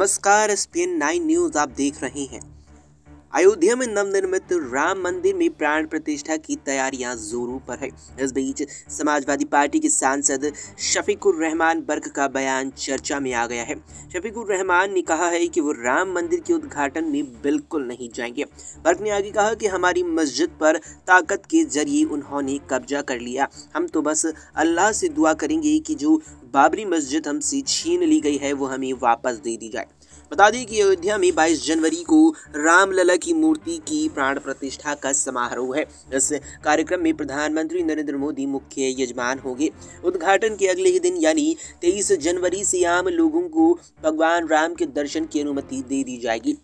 नमस्कार S P N nine news आप देख रहे हैं अयोध्या में नवनिर्मित राम मंदिर में प्राण प्रतिष्ठा की तैयारियां जोरों पर है इस बीच समाजवादी पार्टी के सांसद शफीकुर रहमान बर्ग का बयान चर्चा में आ गया है शफीकुर रहमान ने कहा है कि वो राम मंदिर के उद्घाटन में बिल्कुल नहीं जाएंगे बर्ग ने आगे कहा कि हमारी मस्जिद पर ताकत के जरिए उन्होंने कब्जा कर लिया हम तो बस अल्लाह से दुआ करेंगे कि जो बाबरी मस्जिद हमसे छीन ली गई है वो हमें वापस दे दी जाए बता दें कि अयोध्या में 22 जनवरी को रामलला की मूर्ति की प्राण प्रतिष्ठा का समारोह है इस कार्यक्रम में प्रधानमंत्री नरेंद्र मोदी मुख्य यजमान होंगे उद्घाटन के अगले ही दिन यानी तेईस जनवरी से आम लोगों को भगवान राम के दर्शन की अनुमति दे दी जाएगी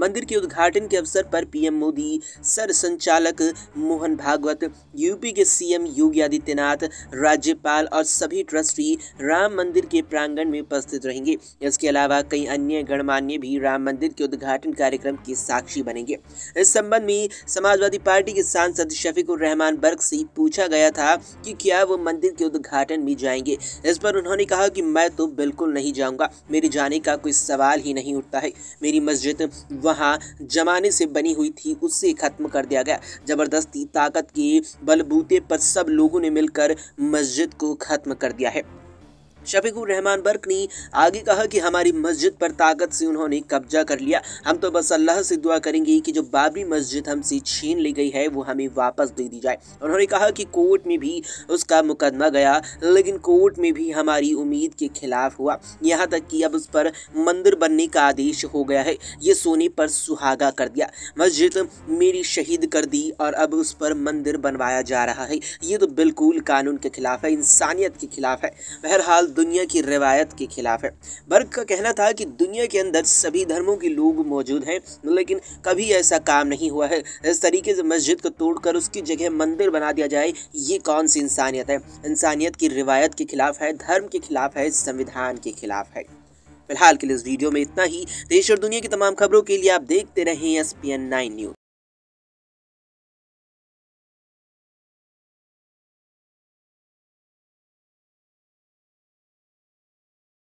मंदिर के उद्घाटन के अवसर पर पीएम मोदी सर संचालक मोहन भागवत यूपी के सीएम योगी आदित्यनाथ राज्यपाल और सभी ट्रस्टी राम मंदिर के प्रांगण में उपस्थित रहेंगे इसके अलावा कई अन्य गणमान्य भी राम मंदिर के उद्घाटन कार्यक्रम के साक्षी बनेंगे इस संबंध में समाजवादी पार्टी के सांसद शफीकुर रहमान बर्ग से पूछा गया था कि क्या वो मंदिर के उद्घाटन में जाएंगे इस पर उन्होंने कहा कि मैं तो बिल्कुल नहीं जाऊंगा मेरे जाने का कोई सवाल ही नहीं उठता है मेरी मस्जिद वहाँ जमाने से बनी हुई थी उससे खत्म कर दिया गया ज़बरदस्ती ताकत के बलबूते पर सब लोगों ने मिलकर मस्जिद को ख़त्म कर दिया है शफीकुर रहमान बर्क ने आगे कहा कि हमारी मस्जिद पर ताकत से उन्होंने कब्जा कर लिया हम तो बस अल्लाह से दुआ करेंगे कि जो बाबरी मस्जिद हमसे छीन ली गई है वो हमें वापस दे दी जाए उन्होंने कहा कि कोर्ट में भी उसका मुकदमा गया लेकिन कोर्ट में भी हमारी उम्मीद के खिलाफ हुआ यहाँ तक कि अब उस पर मंदिर बनने का आदेश हो गया है ये सोने पर सुहागा कर दिया मस्जिद मेरी शहीद कर दी और अब उस पर मंदिर बनवाया जा रहा है ये तो बिल्कुल कानून के खिलाफ है इंसानियत के खिलाफ है बहरहाल दुनिया की रिवायत के खिलाफ है बर्ग का कहना था कि दुनिया के अंदर सभी धर्मों के लोग मौजूद हैं लेकिन कभी ऐसा काम नहीं हुआ है इस तरीके से मस्जिद को तोड़कर उसकी जगह मंदिर बना दिया जाए ये कौन सी इंसानियत है इंसानियत की रिवायत के खिलाफ है धर्म के खिलाफ है संविधान के खिलाफ है फिलहाल के लिए इस वीडियो में इतना ही देश और दुनिया की तमाम खबरों के लिए आप देखते रहें एस पी न्यूज